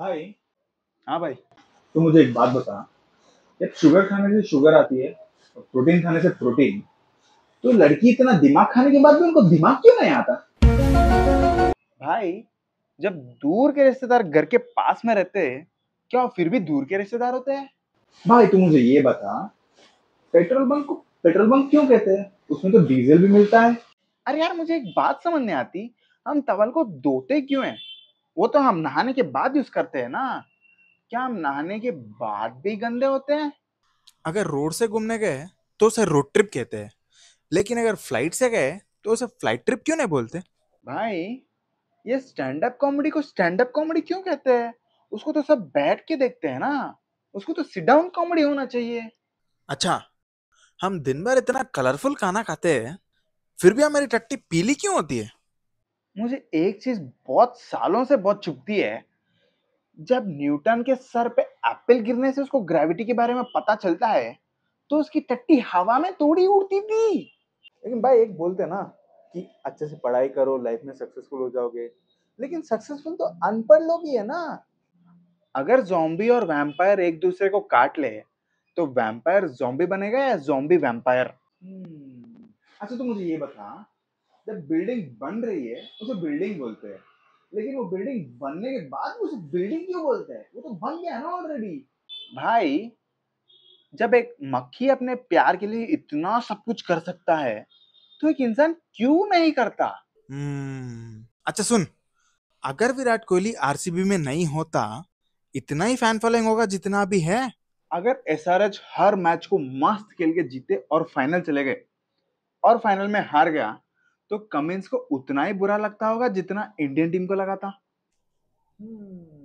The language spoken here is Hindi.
भाई हाँ भाई तो मुझे एक बात बता जब शुगर खाने से शुगर आती है और प्रोटीन खाने से प्रोटीन तो लड़की इतना दिमाग खाने के बाद भी उनको दिमाग क्यों नहीं आता भाई जब दूर के रिश्तेदार घर के पास में रहते हैं क्या फिर भी दूर के रिश्तेदार होते हैं भाई तू मुझे ये बता पेट्रोल बंक को पेट्रोल बंक क्यों कहते हैं उसमें तो डीजल भी मिलता है अरे यार मुझे एक बात समझ नहीं आती हम तवल को दोते क्यों हैं वो तो हम नहाने के बाद यूज करते हैं ना क्या हम नहाने के बाद भी गंदे होते हैं अगर रोड से घूमने गए तो उसे रोड ट्रिप कहते हैं लेकिन अगर फ्लाइट से गए तो उसे फ्लाइट ट्रिप क्यों नहीं बोलते भाई ये स्टैंड अप कॉमेडी को स्टैंड अप कॉमेडी क्यों कहते हैं उसको तो सब बैठ के देखते हैं ना उसको तो सिट डाउन कॉमेडी होना चाहिए अच्छा हम दिन भर इतना कलरफुल खाना खाते हैं फिर भी हमारी टट्टी पीली क्यों होती है मुझे एक चीज बहुत सालों से बहुत चुभती है जब न्यूटन के सर पे एप्पल गिरने से उसको ग्रेविटी के बारे में पता चलता है तो उसकी टट्टी हवा में तोड़ी उड़ती थी लेकिन भाई एक बोलते ना कि अच्छे से पढ़ाई करो लाइफ में सक्सेसफुल हो जाओगे लेकिन सक्सेसफुल तो अनपढ़ लोग ही है ना अगर जोम्बी और वैम्पायर एक दूसरे को काट ले तो वैम्पायर जोम्बी बनेगा या जोम्बी हम्म, वैम्पायर अच्छा तो मुझे ये बता जब बिल्डिंग बन रही है उसे बिल्डिंग बोलते हैं लेकिन वो बिल्डिंग बनने के बाद उसे बिल्डिंग क्यों बोलते हैं वो तो बन गया है ना ऑलरेडी भाई जब एक मक्खी अपने प्यार के लिए इतना सब कुछ कर सकता है तो एक इंसान क्यों नहीं करता hmm. अच्छा सुन अगर विराट कोहली आरसीबी में नहीं होता इतना ही फैन फॉलोइंग होगा जितना भी है अगर एसआरएच हर मैच को मस्त खेल के जीते और फाइनल चले गए और फाइनल में हार गया तो कमिंस को उतना ही बुरा लगता होगा जितना इंडियन टीम को लगा था hmm.